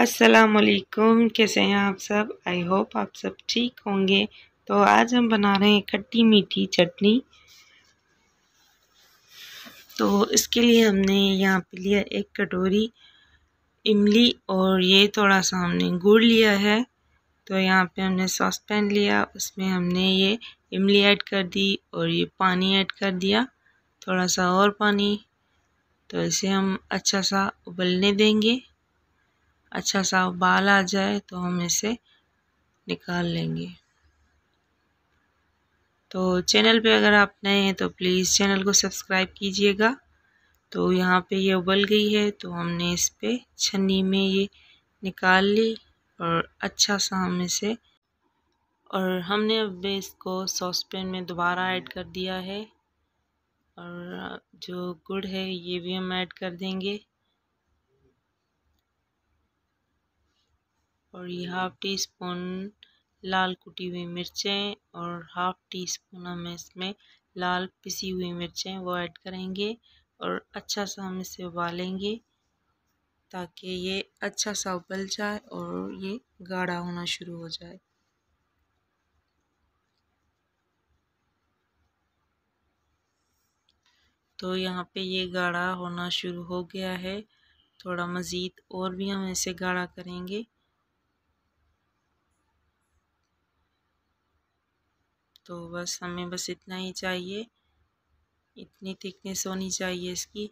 असलकुम कैसे हैं आप सब आई होप आप सब ठीक होंगे तो आज हम बना रहे हैं खट्टी मीठी चटनी तो इसके लिए हमने यहाँ पे लिया एक कटोरी इमली और ये थोड़ा सा हमने गुड़ लिया है तो यहाँ पे हमने सॉस पैन लिया उसमें हमने ये इमली ऐड कर दी और ये पानी ऐड कर दिया थोड़ा सा और पानी तो इसे हम अच्छा सा उबलने देंगे अच्छा सा उबाल आ जाए तो हम इसे निकाल लेंगे तो चैनल पे अगर आप नए हैं तो प्लीज़ चैनल को सब्सक्राइब कीजिएगा तो यहाँ पे ये उबल गई है तो हमने इस पर छन्नी में ये निकाल ली और अच्छा सा हम इसे और हमने अब इसको सॉस पैन में दोबारा ऐड कर दिया है और जो गुड़ है ये भी हम ऐड कर देंगे और ये हाफ टी स्पून लाल कुटी हुई मिर्चें और हाफ टी स्पून हम इसमें लाल पिसी हुई मिर्चें वो ऐड करेंगे और अच्छा सा हम इसे उबालेंगे ताकि ये अच्छा सा उबल जाए और ये गाढ़ा होना शुरू हो जाए तो यहाँ पे ये गाढ़ा होना शुरू हो गया है थोड़ा मज़ीद और भी हम इसे गाढ़ा करेंगे तो बस हमें बस इतना ही चाहिए इतनी थिकनेस होनी चाहिए इसकी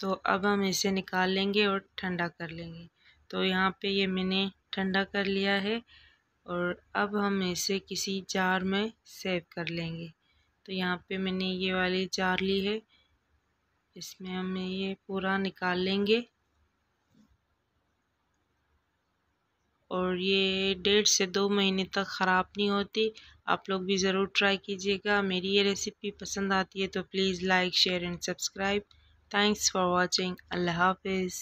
तो अब हम इसे निकाल लेंगे और ठंडा कर लेंगे तो यहाँ पे ये मैंने ठंडा कर लिया है और अब हम इसे किसी जार में सेव कर लेंगे तो यहाँ पे मैंने ये वाली जार ली है इसमें हमें ये पूरा निकाल लेंगे और ये डेढ़ से दो महीने तक ख़राब नहीं होती आप लोग भी ज़रूर ट्राई कीजिएगा मेरी ये रेसिपी पसंद आती है तो please like share and subscribe thanks for watching अल्लाह हाफिज़